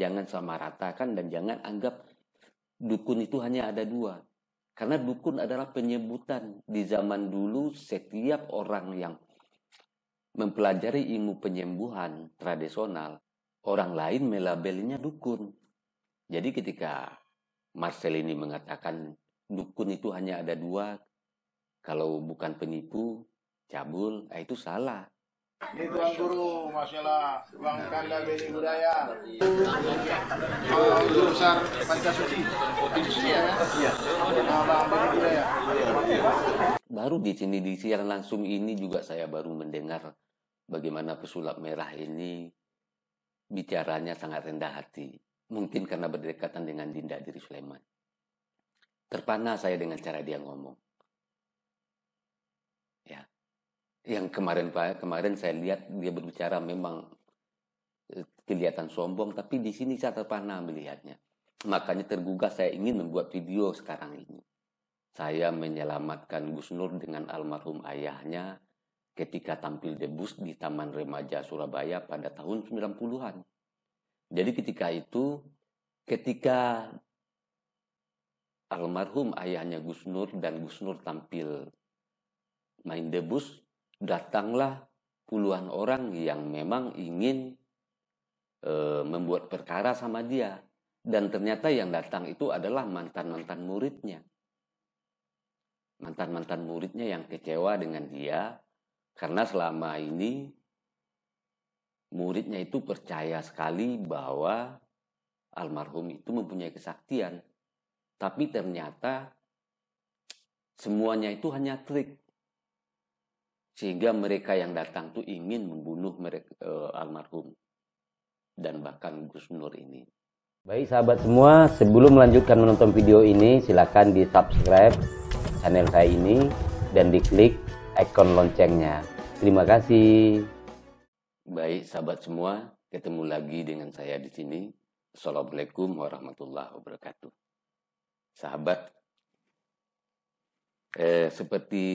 Jangan sama ratakan dan jangan anggap dukun itu hanya ada dua. Karena dukun adalah penyebutan di zaman dulu setiap orang yang mempelajari ilmu penyembuhan tradisional, orang lain melabelinya dukun. Jadi ketika Marcel ini mengatakan dukun itu hanya ada dua, kalau bukan penipu, cabul, eh, itu salah. Ini Tuan Guru, masalah Allah, Bang Kanda Beli Budaya. Kalau Guru Besar Panca Suci, itu ya kan? Iya. Bang Beni Budaya. Baru di sini di siaran langsung ini juga saya baru mendengar bagaimana pesulap merah ini bicaranya sangat rendah hati. Mungkin karena berdekatan dengan Dinda Diri Sulaiman. Terpana saya dengan cara dia ngomong. yang kemarin kemarin saya lihat dia berbicara memang eh, kelihatan sombong tapi di sini saya terpana melihatnya makanya tergugah saya ingin membuat video sekarang ini saya menyelamatkan Gus Nur dengan almarhum ayahnya ketika tampil debus di Taman Remaja Surabaya pada tahun 90-an. Jadi ketika itu, ketika almarhum ayahnya Gus Nur dan Gus Nur tampil main debus, datanglah puluhan orang yang memang ingin e, membuat perkara sama dia dan ternyata yang datang itu adalah mantan-mantan muridnya. Mantan-mantan muridnya yang kecewa dengan dia karena selama ini muridnya itu percaya sekali bahwa almarhum itu mempunyai kesaktian. Tapi ternyata semuanya itu hanya trik sehingga mereka yang datang tuh ingin membunuh mereka, e, eh, almarhum dan bahkan Gus Nur ini. Baik sahabat semua, sebelum melanjutkan menonton video ini, silakan di subscribe channel saya ini dan diklik ikon loncengnya. Terima kasih. Baik sahabat semua, ketemu lagi dengan saya di sini. Assalamualaikum warahmatullahi wabarakatuh. Sahabat, eh, seperti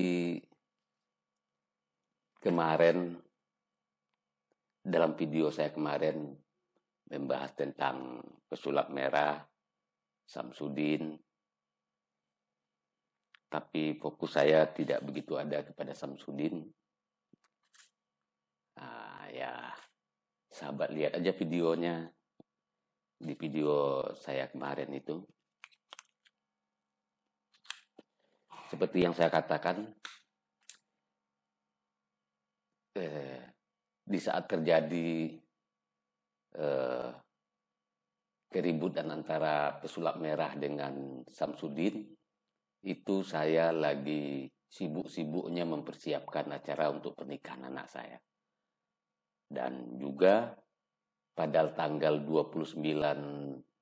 kemarin dalam video saya kemarin membahas tentang pesulap merah Samsudin tapi fokus saya tidak begitu ada kepada Samsudin ah ya sahabat lihat aja videonya di video saya kemarin itu seperti yang saya katakan eh, di saat terjadi eh, keributan antara pesulap merah dengan Samsudin itu saya lagi sibuk-sibuknya mempersiapkan acara untuk pernikahan anak saya. Dan juga pada tanggal 29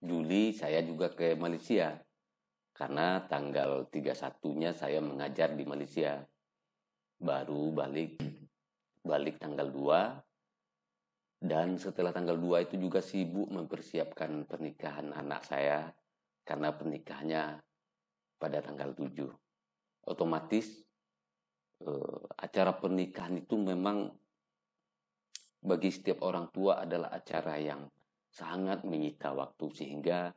Juli saya juga ke Malaysia karena tanggal 31-nya saya mengajar di Malaysia baru balik balik tanggal 2 dan setelah tanggal 2 itu juga sibuk mempersiapkan pernikahan anak saya karena pernikahannya pada tanggal 7. Otomatis eh, acara pernikahan itu memang bagi setiap orang tua adalah acara yang sangat menyita waktu sehingga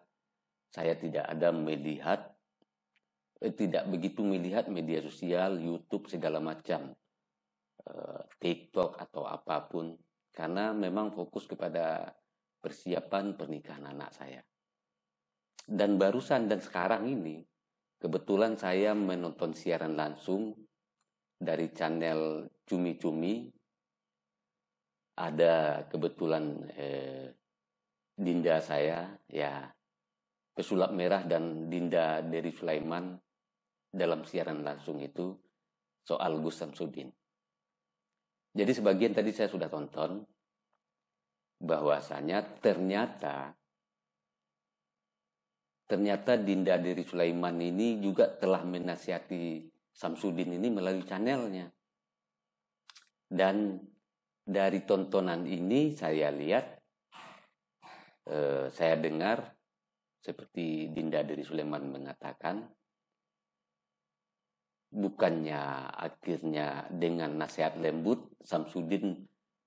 saya tidak ada melihat eh, tidak begitu melihat media sosial, YouTube segala macam Eh, TikTok atau apapun karena memang fokus kepada persiapan pernikahan anak saya. Dan barusan dan sekarang ini kebetulan saya menonton siaran langsung dari channel Cumi Cumi ada kebetulan eh, Dinda saya ya pesulap merah dan Dinda dari Sulaiman dalam siaran langsung itu soal Gus Samsudin. Jadi sebagian tadi saya sudah tonton bahwasanya ternyata ternyata Dinda Diri Sulaiman ini juga telah menasihati Samsudin ini melalui channelnya. Dan dari tontonan ini saya lihat, eh, saya dengar seperti Dinda Diri Sulaiman mengatakan bukannya akhirnya dengan nasihat lembut Samsudin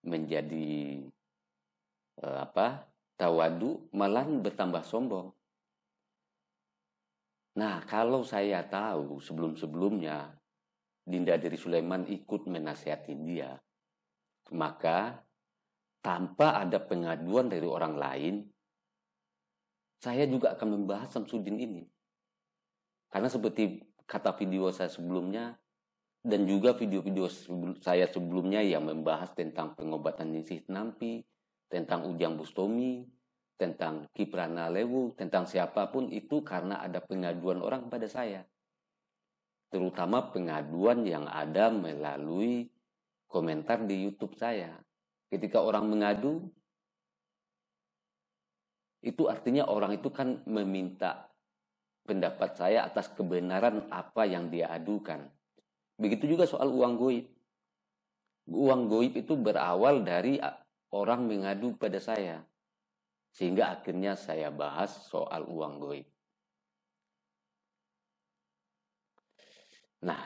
menjadi eh, apa tawadu malah bertambah sombong. Nah kalau saya tahu sebelum-sebelumnya Dinda dari Sulaiman ikut menasihati dia, maka tanpa ada pengaduan dari orang lain, saya juga akan membahas Samsudin ini. Karena seperti kata video saya sebelumnya dan juga video-video saya sebelumnya yang membahas tentang pengobatan nisih Nampi, tentang Ujang Bustomi, tentang Kiprana Lewu, tentang siapapun itu karena ada pengaduan orang kepada saya. Terutama pengaduan yang ada melalui komentar di YouTube saya. Ketika orang mengadu, itu artinya orang itu kan meminta pendapat saya atas kebenaran apa yang dia adukan. Begitu juga soal uang goib. Uang goib itu berawal dari orang mengadu pada saya. Sehingga akhirnya saya bahas soal uang goib. Nah,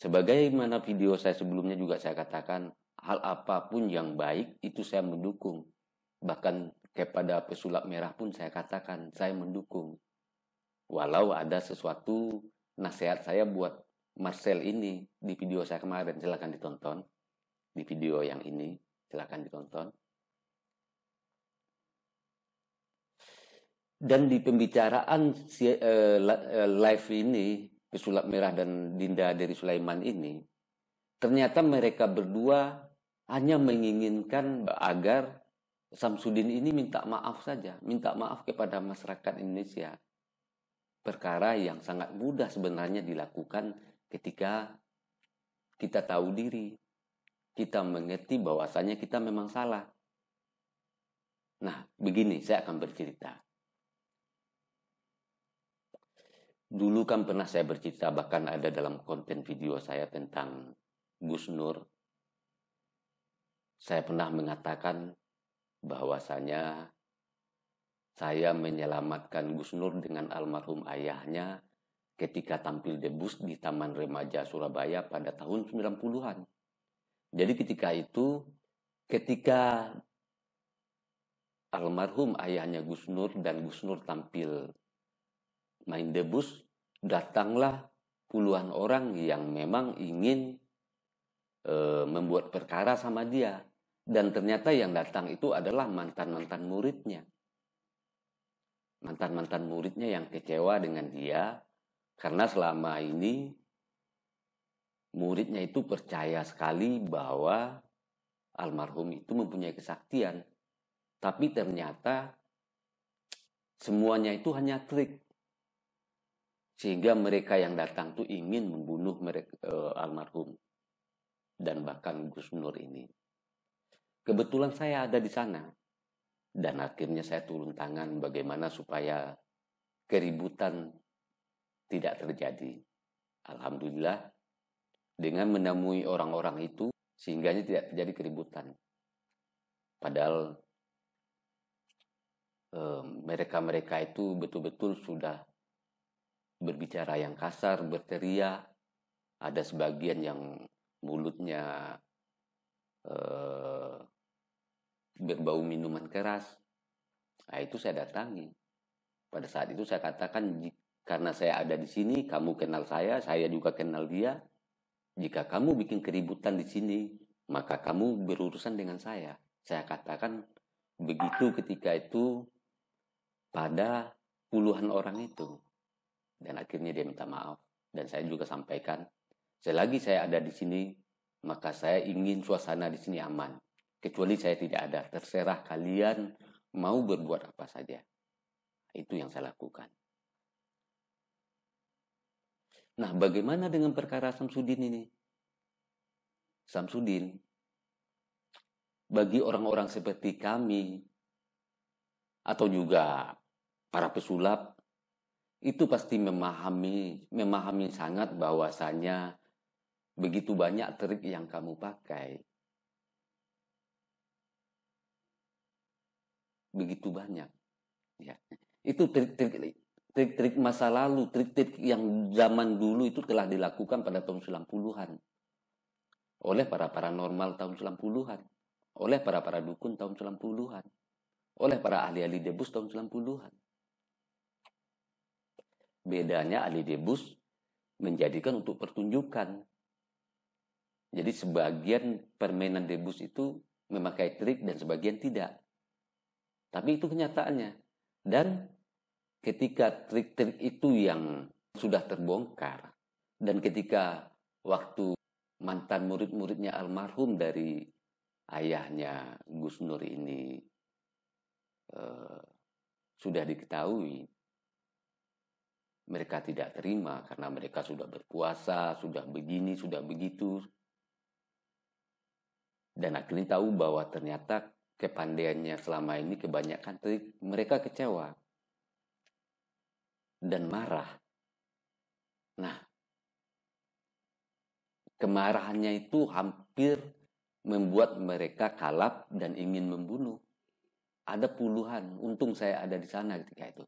sebagaimana video saya sebelumnya juga saya katakan, hal apapun yang baik itu saya mendukung. Bahkan kepada pesulap merah pun saya katakan, saya mendukung. Walau ada sesuatu nasihat saya buat Marcel ini di video saya kemarin, silahkan ditonton. Di video yang ini, silahkan ditonton. Dan di pembicaraan eh, eh, live ini, pesulap merah dan Dinda dari Sulaiman ini, ternyata mereka berdua hanya menginginkan agar Samsudin ini minta maaf saja, minta maaf kepada masyarakat Indonesia perkara yang sangat mudah sebenarnya dilakukan ketika kita tahu diri, kita mengerti bahwasanya kita memang salah. Nah, begini saya akan bercerita. Dulu kan pernah saya bercerita bahkan ada dalam konten video saya tentang Gus Nur. Saya pernah mengatakan bahwasanya saya menyelamatkan Gus Nur dengan almarhum ayahnya ketika tampil debus di Taman Remaja Surabaya pada tahun 90-an. Jadi ketika itu, ketika almarhum ayahnya Gus Nur dan Gus Nur tampil main debus, datanglah puluhan orang yang memang ingin e, membuat perkara sama dia. Dan ternyata yang datang itu adalah mantan-mantan muridnya mantan-mantan muridnya yang kecewa dengan dia karena selama ini muridnya itu percaya sekali bahwa almarhum itu mempunyai kesaktian. Tapi ternyata semuanya itu hanya trik. Sehingga mereka yang datang tuh ingin membunuh mereka, e, eh, almarhum dan bahkan Gus Nur ini. Kebetulan saya ada di sana dan akhirnya saya turun tangan bagaimana supaya keributan tidak terjadi. Alhamdulillah dengan menemui orang-orang itu sehingga tidak terjadi keributan. Padahal mereka-mereka itu betul-betul sudah berbicara yang kasar, berteriak. Ada sebagian yang mulutnya eh, berbau minuman keras. Nah, itu saya datangi. Pada saat itu saya katakan, karena saya ada di sini, kamu kenal saya, saya juga kenal dia. Jika kamu bikin keributan di sini, maka kamu berurusan dengan saya. Saya katakan begitu ketika itu pada puluhan orang itu. Dan akhirnya dia minta maaf. Dan saya juga sampaikan, selagi saya ada di sini, maka saya ingin suasana di sini aman kecuali saya tidak ada. Terserah kalian mau berbuat apa saja. Itu yang saya lakukan. Nah, bagaimana dengan perkara Samsudin ini? Samsudin, bagi orang-orang seperti kami, atau juga para pesulap, itu pasti memahami, memahami sangat bahwasanya begitu banyak trik yang kamu pakai, begitu banyak. Ya. Itu trik-trik trik-trik masa lalu, trik-trik yang zaman dulu itu telah dilakukan pada tahun 90-an oleh para paranormal tahun 90-an, oleh para para dukun tahun 90-an, oleh para ahli-ahli debus tahun 90-an. Bedanya ahli debus menjadikan untuk pertunjukan. Jadi sebagian permainan debus itu memakai trik dan sebagian tidak. Tapi itu kenyataannya. Dan ketika trik-trik itu yang sudah terbongkar dan ketika waktu mantan murid-muridnya almarhum dari ayahnya Gus Nur ini eh, sudah diketahui mereka tidak terima karena mereka sudah berpuasa, sudah begini, sudah begitu. Dan akhirnya tahu bahwa ternyata kepandaiannya selama ini kebanyakan mereka kecewa dan marah. Nah, kemarahannya itu hampir membuat mereka kalap dan ingin membunuh. Ada puluhan, untung saya ada di sana ketika itu.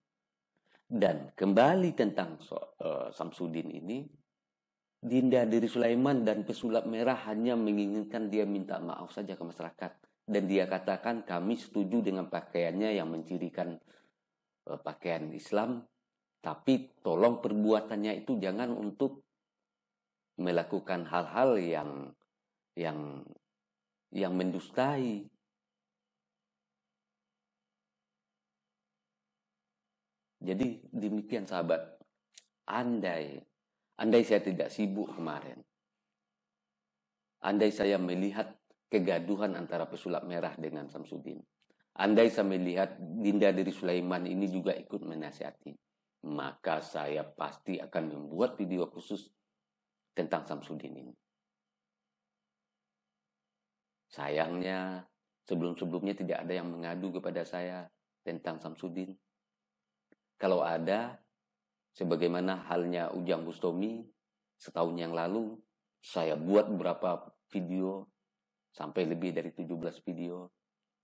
Dan kembali tentang uh, Samsudin ini, Dinda dari Sulaiman dan pesulap merah hanya menginginkan dia minta maaf saja ke masyarakat dan dia katakan kami setuju dengan pakaiannya yang mencirikan uh, pakaian Islam tapi tolong perbuatannya itu jangan untuk melakukan hal-hal yang yang yang mendustai jadi demikian sahabat andai andai saya tidak sibuk kemarin andai saya melihat kegaduhan antara pesulap merah dengan Samsudin. Andai saya melihat Dinda dari Sulaiman ini juga ikut menasihati, maka saya pasti akan membuat video khusus tentang Samsudin ini. Sayangnya, sebelum-sebelumnya tidak ada yang mengadu kepada saya tentang Samsudin. Kalau ada, sebagaimana halnya Ujang Bustomi setahun yang lalu, saya buat beberapa video sampai lebih dari 17 video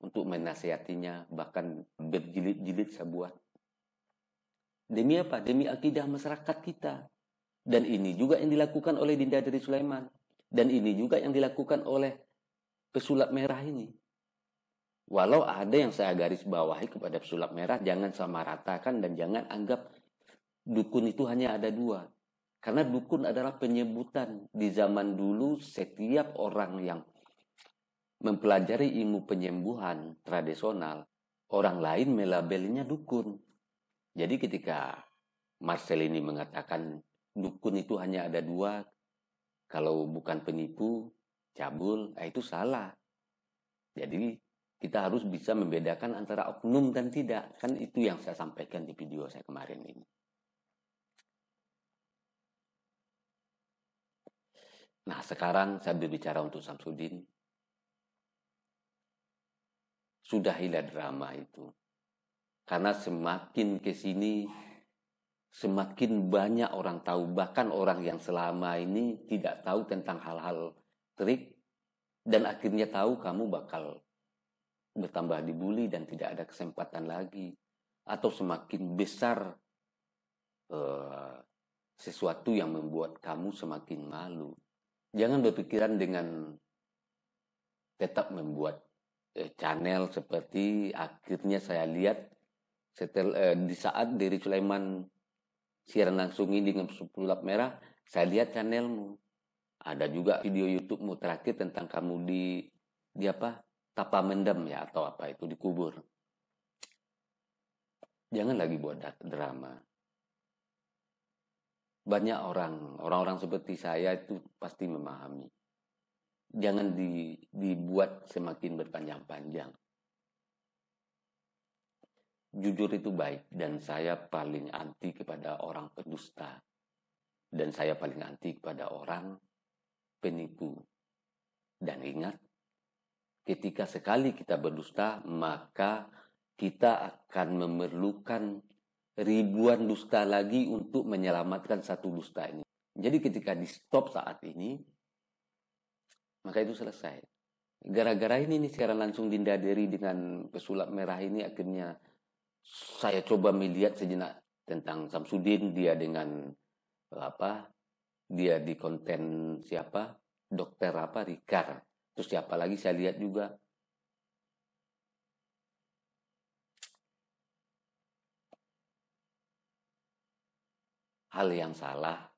untuk menasehatinya bahkan berjilid-jilid saya buat. Demi apa? Demi akidah masyarakat kita. Dan ini juga yang dilakukan oleh Dinda dari Sulaiman. Dan ini juga yang dilakukan oleh pesulap merah ini. Walau ada yang saya garis bawahi kepada pesulap merah, jangan sama ratakan dan jangan anggap dukun itu hanya ada dua. Karena dukun adalah penyebutan di zaman dulu setiap orang yang mempelajari ilmu penyembuhan tradisional, orang lain melabelinya dukun. Jadi ketika Marcelini mengatakan dukun itu hanya ada dua, kalau bukan penipu, cabul, eh, itu salah. Jadi kita harus bisa membedakan antara oknum dan tidak. Kan itu yang saya sampaikan di video saya kemarin ini. Nah sekarang saya berbicara untuk Samsudin sudah sudahilah drama itu. Karena semakin ke sini semakin banyak orang tahu bahkan orang yang selama ini tidak tahu tentang hal-hal trik dan akhirnya tahu kamu bakal bertambah dibully dan tidak ada kesempatan lagi atau semakin besar uh, sesuatu yang membuat kamu semakin malu jangan berpikiran dengan tetap membuat Eh, channel seperti akhirnya saya lihat setel, eh, di saat dari Sulaiman siaran langsung ini dengan lap merah saya lihat channelmu ada juga video YouTube-mu terakhir tentang kamu di di apa tapa mendem ya atau apa itu dikubur jangan lagi buat drama banyak orang orang-orang seperti saya itu pasti memahami jangan di, dibuat semakin berpanjang-panjang. Jujur itu baik dan saya paling anti kepada orang pendusta dan saya paling anti kepada orang penipu. Dan ingat, ketika sekali kita berdusta, maka kita akan memerlukan ribuan dusta lagi untuk menyelamatkan satu dusta ini. Jadi ketika di stop saat ini, maka itu selesai. Gara-gara ini ini sekarang langsung Dinda Diri dengan pesulap merah ini akhirnya saya coba melihat sejenak tentang Samsudin dia dengan apa dia di konten siapa dokter apa Rikar terus siapa lagi saya lihat juga hal yang salah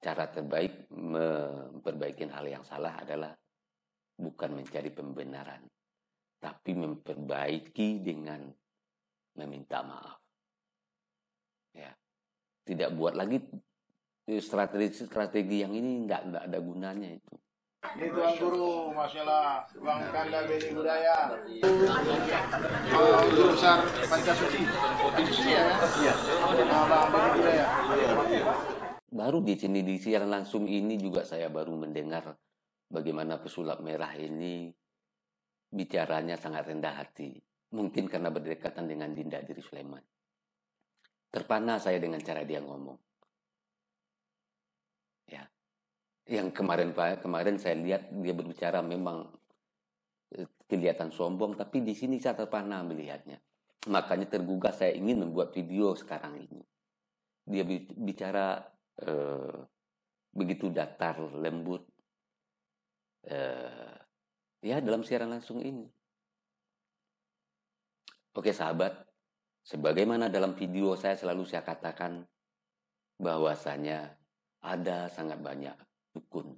cara terbaik memperbaiki hal yang salah adalah bukan mencari pembenaran, tapi memperbaiki dengan meminta maaf. Ya, tidak buat lagi strategi-strategi yang ini nggak nggak ada gunanya itu. Ini Tuan Guru, masalah Bang Kanda Beni Budaya, kalau Guru Besar Pancasuci, Potensi ya kan? Iya. Bang Beni Budaya. Iya baru di sini di siaran langsung ini juga saya baru mendengar bagaimana pesulap merah ini bicaranya sangat rendah hati. Mungkin karena berdekatan dengan Dinda Diri Sulaiman. Terpana saya dengan cara dia ngomong. Ya. Yang kemarin kemarin saya lihat dia berbicara memang eh, kelihatan sombong, tapi di sini saya terpana melihatnya. Makanya tergugah saya ingin membuat video sekarang ini. Dia bicara Eh, begitu datar, lembut. Eh, ya dalam siaran langsung ini. Oke sahabat, sebagaimana dalam video saya selalu saya katakan bahwasanya ada sangat banyak dukun.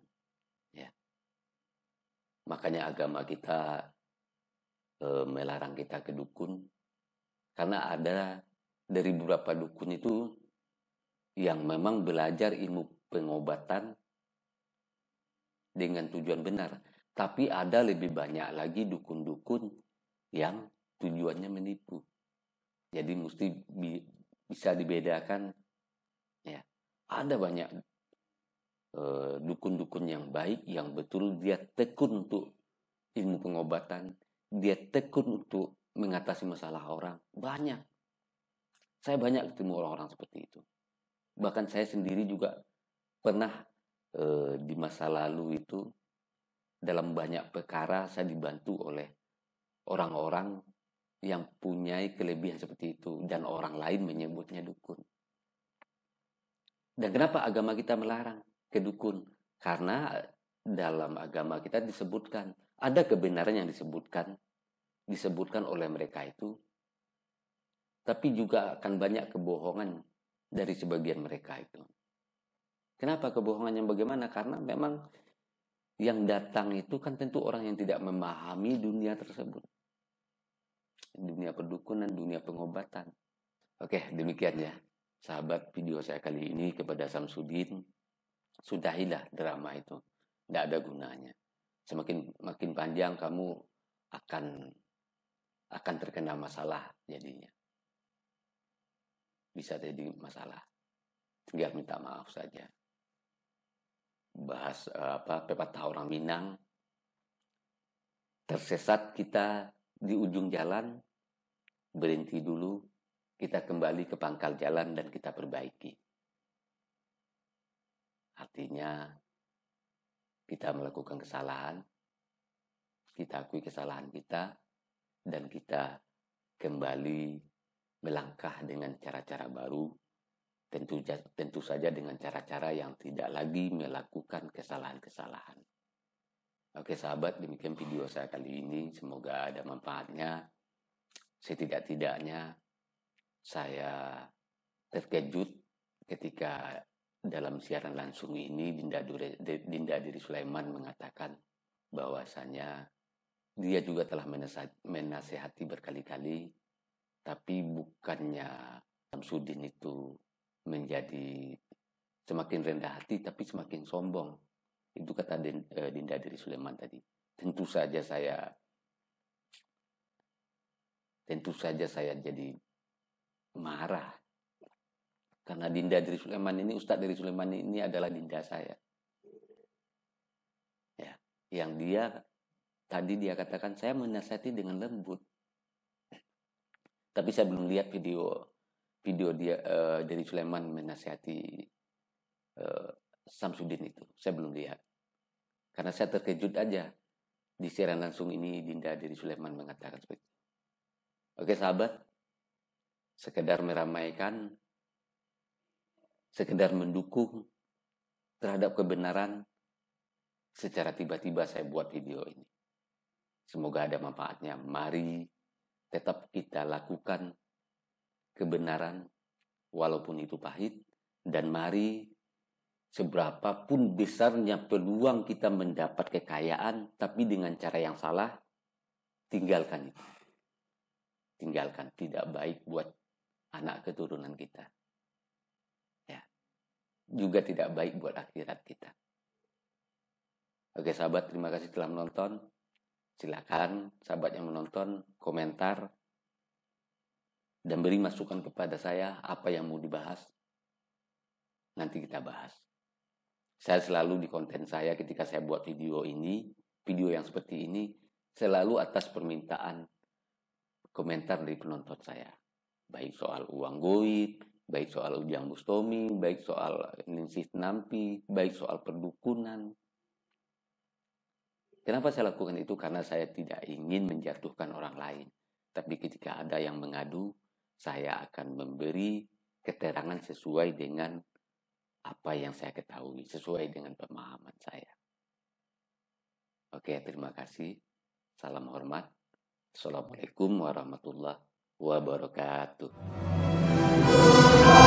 Ya. Makanya agama kita e, melarang kita ke dukun karena ada dari beberapa dukun itu yang memang belajar ilmu pengobatan dengan tujuan benar. Tapi ada lebih banyak lagi dukun-dukun yang tujuannya menipu. Jadi mesti bi bisa dibedakan ya. Ada banyak eh, dukun-dukun e, yang baik yang betul dia tekun untuk ilmu pengobatan, dia tekun untuk mengatasi masalah orang. Banyak. Saya banyak ketemu orang-orang seperti itu bahkan saya sendiri juga pernah e, di masa lalu itu dalam banyak perkara saya dibantu oleh orang-orang yang punya kelebihan seperti itu dan orang lain menyebutnya dukun. Dan kenapa agama kita melarang kedukun? Karena eh, dalam agama kita disebutkan ada kebenaran yang disebutkan disebutkan oleh mereka itu tapi juga akan banyak kebohongan dari sebagian mereka itu. Kenapa kebohongan yang bagaimana? Karena memang yang datang itu kan tentu orang yang tidak memahami dunia tersebut. Dunia perdukunan, dunia pengobatan. Oke, demikian ya. Sahabat video saya kali ini kepada Samsudin. Sudahilah drama itu. Tidak ada gunanya. Semakin makin panjang kamu akan akan terkena masalah jadinya bisa jadi masalah. Tinggal minta maaf saja. Bahas eh, apa pepatah orang Minang. Tersesat kita di ujung jalan, berhenti dulu, kita kembali ke pangkal jalan dan kita perbaiki. Artinya kita melakukan kesalahan, kita akui kesalahan kita, dan kita kembali melangkah dengan cara-cara baru, tentu, tentu saja dengan cara-cara yang tidak lagi melakukan kesalahan-kesalahan. Oke sahabat, demikian video saya kali ini. Semoga ada manfaatnya. Setidak-tidaknya saya terkejut ketika dalam siaran langsung ini Dinda, Dure, Dinda Diri Sulaiman mengatakan bahwasanya dia juga telah menasehati berkali-kali tapi bukannya Samsudin itu menjadi semakin rendah hati, tapi semakin sombong. Itu kata eh, Dinda dari Sulaiman tadi. Tentu saja saya, tentu saja saya jadi marah. Karena Dinda dari Sulaiman ini, Ustadz dari Sulaiman ini adalah Dinda saya. Ya, yang dia, tadi dia katakan, saya menasihati dengan lembut tapi saya belum lihat video video dia uh, dari Sulaiman menasihati uh, Samsudin itu. Saya belum lihat. Karena saya terkejut aja di siaran langsung ini Dinda dari Sulaiman mengatakan seperti itu. Oke sahabat, sekedar meramaikan, sekedar mendukung terhadap kebenaran, secara tiba-tiba saya buat video ini. Semoga ada manfaatnya. Mari tetap kita lakukan kebenaran walaupun itu pahit dan mari seberapapun besarnya peluang kita mendapat kekayaan tapi dengan cara yang salah tinggalkan itu tinggalkan tidak baik buat anak keturunan kita ya juga tidak baik buat akhirat kita oke sahabat terima kasih telah menonton Silakan sahabat yang menonton komentar dan beri masukan kepada saya apa yang mau dibahas. Nanti kita bahas. Saya selalu di konten saya ketika saya buat video ini, video yang seperti ini, selalu atas permintaan komentar dari penonton saya. Baik soal uang goib, baik soal Ujang Bustomi, baik soal Ningsih Nampi, baik soal perdukunan, Kenapa saya lakukan itu? Karena saya tidak ingin menjatuhkan orang lain. Tapi ketika ada yang mengadu, saya akan memberi keterangan sesuai dengan apa yang saya ketahui, sesuai dengan pemahaman saya. Oke, terima kasih. Salam hormat. Assalamualaikum warahmatullahi wabarakatuh.